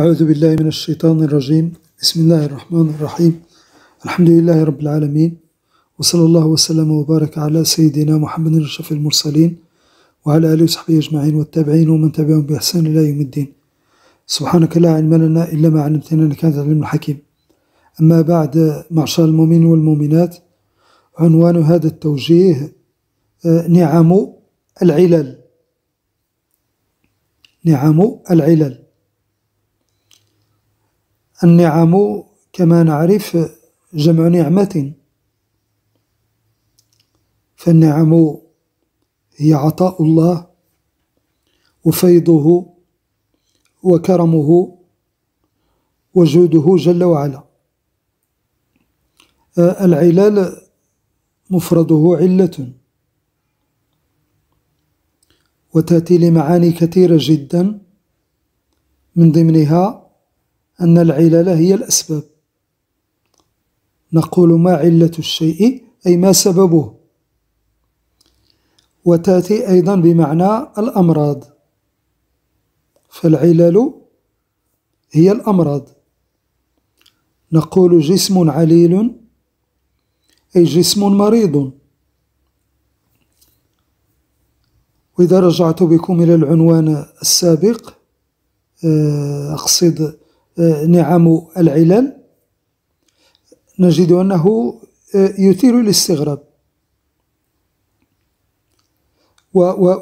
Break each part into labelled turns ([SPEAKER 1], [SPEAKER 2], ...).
[SPEAKER 1] أعوذ بالله من الشيطان الرجيم بسم الله الرحمن الرحيم الحمد لله رب العالمين وصلى الله وسلم وبارك على سيدنا محمد أشرف المرسلين وعلى آله وصحبه أجمعين والتابعين ومن تبعهم بإحسان إلى يوم الدين سبحانك لا علم لنا إلا ما علمتنا إنك أنت العلم الحكيم أما بعد معشر المؤمنين والمؤمنات عنوان هذا التوجيه آه، نعم العلل نعم العلل النعم كما نعرف جمع نعمة فالنعم هي عطاء الله وفيضه وكرمه وجوده جل وعلا العلال مفرده علة وتأتي لمعاني كثيرة جدا من ضمنها أن العلل هي الأسباب نقول ما علة الشيء أي ما سببه وتأتي أيضا بمعنى الأمراض فالعلل هي الأمراض نقول جسم عليل أي جسم مريض وإذا رجعت بكم إلى العنوان السابق آه، أقصد نعم العلل نجد أنه آه، يثير الاستغراب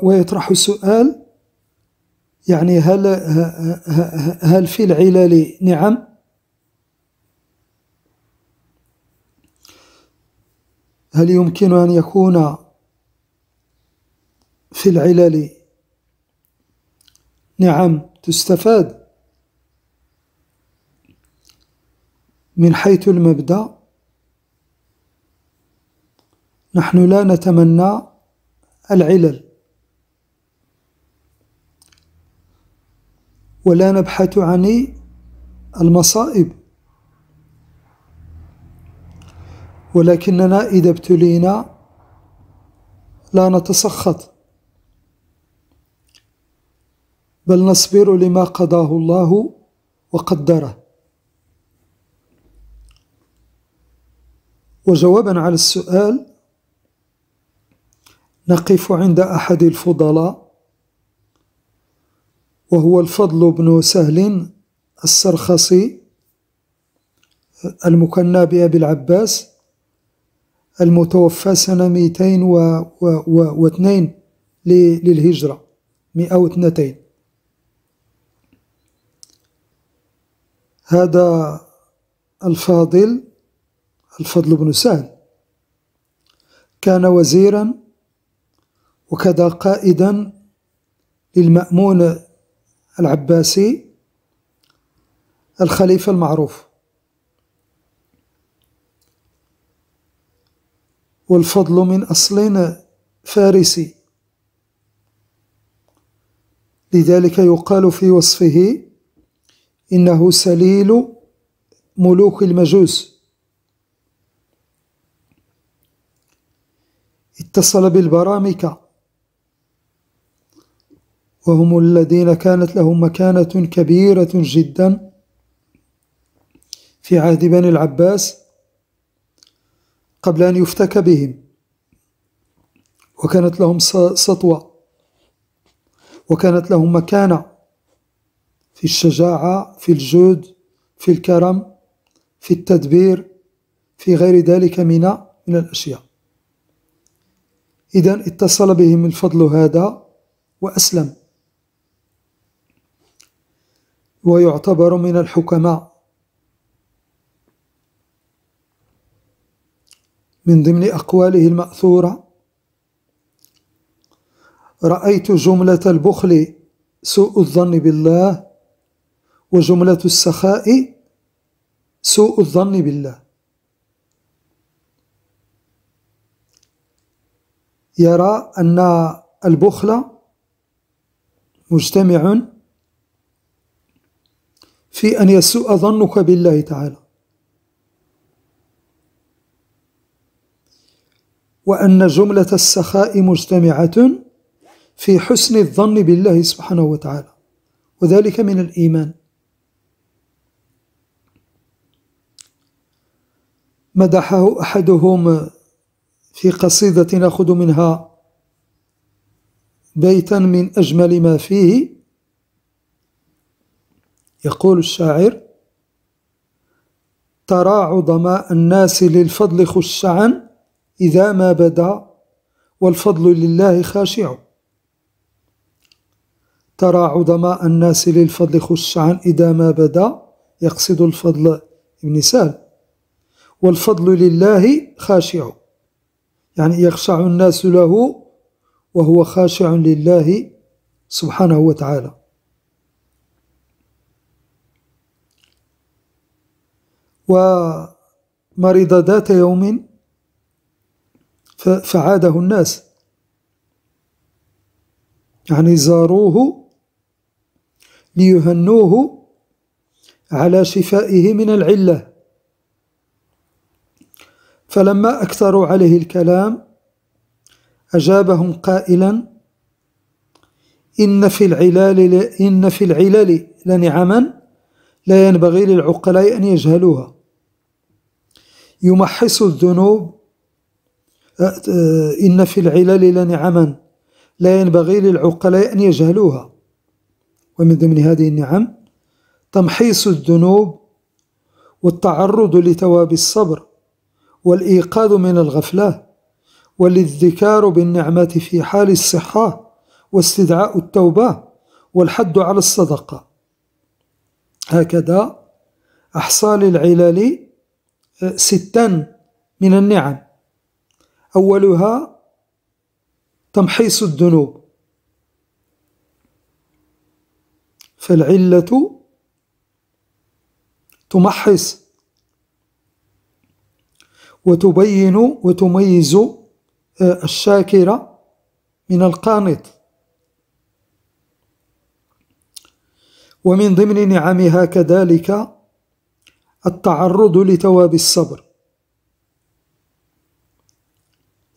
[SPEAKER 1] ويطرح السؤال يعني هل هل في العلل نعم هل يمكن أن يكون في العلل نعم تستفاد من حيث المبدأ نحن لا نتمنى العلل ولا نبحث عن المصائب ولكننا إذا ابتلينا لا نتسخط بل نصبر لما قضاه الله وقدره وجوابا على السؤال نقف عند أحد الفضلاء وهو الفضل بن سهل السرخسي المكنى بأبي العباس المتوفى سنة 202 للهجرة 102 هذا الفاضل الفضل بن سعد كان وزيرا وكذا قائدا للمأمون العباسي الخليفة المعروف والفضل من أصل فارسي لذلك يقال في وصفه إنه سليل ملوك المجوس اتصل بالبرامكة وهم الذين كانت لهم مكانة كبيرة جدا في عهد بني العباس قبل أن يفتك بهم وكانت لهم سطوة وكانت لهم مكانة في الشجاعة في الجود في الكرم في التدبير في غير ذلك من من الأشياء إذا اتصل بهم الفضل هذا وأسلم ويعتبر من الحكماء من ضمن أقواله المأثورة رأيت جملة البخل سوء الظن بالله وجملة السخاء سوء الظن بالله يرى أن البخل مجتمع في أن يسوء ظنك بالله تعالى وأن جملة السخاء مجتمعة في حسن الظن بالله سبحانه وتعالى وذلك من الإيمان مدحه أحدهم في قصيدة نأخذ منها بيتا من أجمل ما فيه يقول الشاعر ترى عظماء الناس للفضل خشعا إذا ما بدا والفضل لله خاشع ترى عظماء الناس للفضل خشعا إذا ما بدا يقصد الفضل ابن سال والفضل لله خاشع يعني يخشع الناس له وهو خاشع لله سبحانه وتعالى ومرض ذات يوم فعاده الناس يعني زاروه ليهنوه على شفائه من العله فلما أكثروا عليه الكلام أجابهم قائلا إن في العلال إن في العلال لنعما لا ينبغي للعقلاء أن يجهلوها يمحص الذنوب آه، إن في العلال لنعما لا ينبغي للعقلاء أن يجهلوها ومن ضمن هذه النعم تمحيص الذنوب والتعرض لتواب الصبر والإيقاظ من الغفلة والاذكار بالنعمة في حال الصحة واستدعاء التوبة والحد على الصدقة هكذا أحصى للعلل آه، ستا من النعم أولها تمحيص الذنوب فالعلة تمحص وتبين وتميز آه، الشاكر من القانط ومن ضمن نعمها كذلك التعرض لتواب الصبر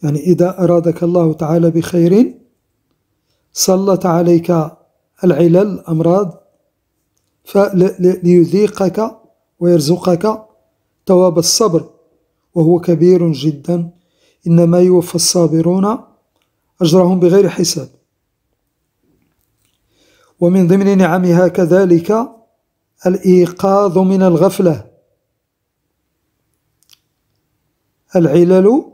[SPEAKER 1] يعني إذا أرادك الله تعالى بخير سلط عليك العلل الأمراض فليذيقك ويرزقك تواب الصبر وهو كبير جدا إنما يوفى الصابرون أجرهم بغير حساب ومن ضمن نعمها كذلك الإيقاظ من الغفلة العلل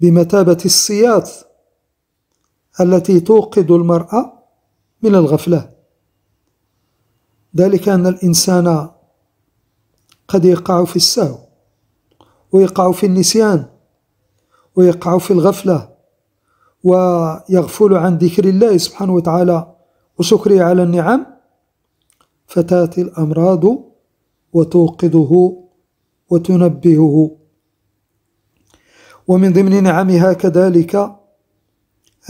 [SPEAKER 1] بمثابة الصياط التي توقد المرأة من الغفلة ذلك أن الإنسان قد يقع في السهو ويقع في النسيان ويقع في الغفلة ويغفل عن ذكر الله سبحانه وتعالى وشكره على النعم فتاتي الأمراض وتوقظه وتنبهه ومن ضمن نعمها كذلك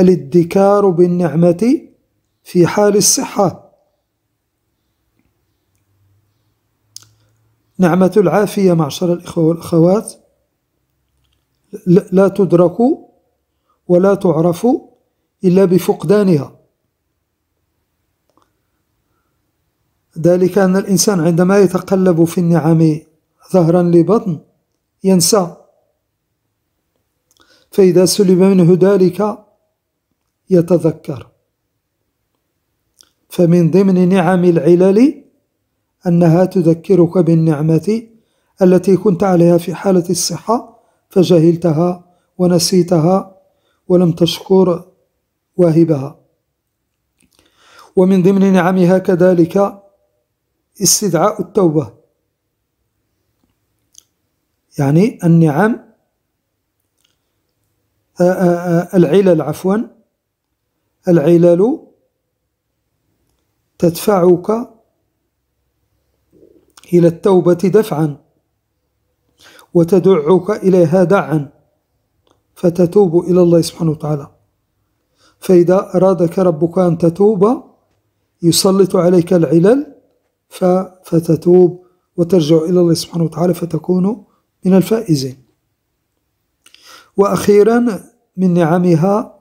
[SPEAKER 1] الادكار بالنعمة في حال الصحة نعمة العافية معشر الإخوة والأخوات لا تدرك ولا تعرف إلا بفقدانها ذلك أن الإنسان عندما يتقلب في النعم ظهرا لبطن ينسى فإذا سلب منه ذلك يتذكر فمن ضمن نعم العلل أنها تذكرك بالنعمة التي كنت عليها في حالة الصحة فجهلتها ونسيتها ولم تشكر واهبها ومن ضمن نعمها كذلك استدعاء التوبة يعني النعم آه، آه، آه، العلل عفوا العلل تدفعك إلى التوبة دفعا وتدعك إليها دعا فتتوب إلى الله سبحانه وتعالى فإذا أرادك ربك أن تتوب يسلط عليك العلل فتتوب وترجع إلى الله سبحانه وتعالى فتكون من الفائزين وأخيرا من نعمها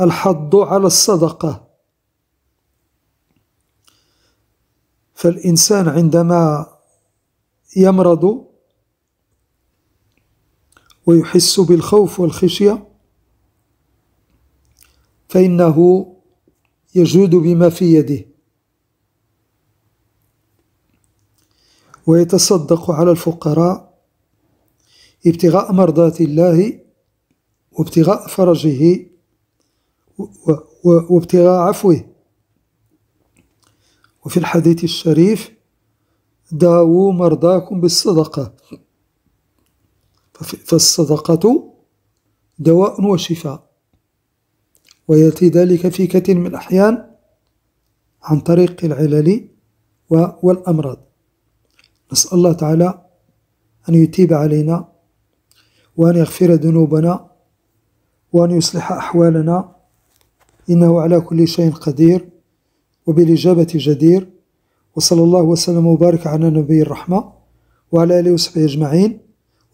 [SPEAKER 1] الحض على الصدقة فالإنسان عندما يمرض ويحس بالخوف والخشية فإنه يجود بما في يده ويتصدق على الفقراء ابتغاء مرضات الله وابتغاء فرجه وابتغاء عفوه وفي الحديث الشريف داووا مرضاكم بالصدقة فالصدقة دواء وشفاء ويأتي ذلك في كثير من الأحيان عن طريق العلل والأمراض نسأل الله تعالى أن يتيب علينا وأن يغفر ذنوبنا وأن يصلح أحوالنا إنه على كل شيء قدير وبالإجابة جدير وصلى الله وسلم وبارك على نبي الرحمة وعلى آله وصحبه أجمعين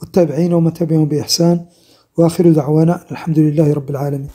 [SPEAKER 1] والتابعين ومن تبعهم بإحسان وآخر دعوانا الحمد لله رب العالمين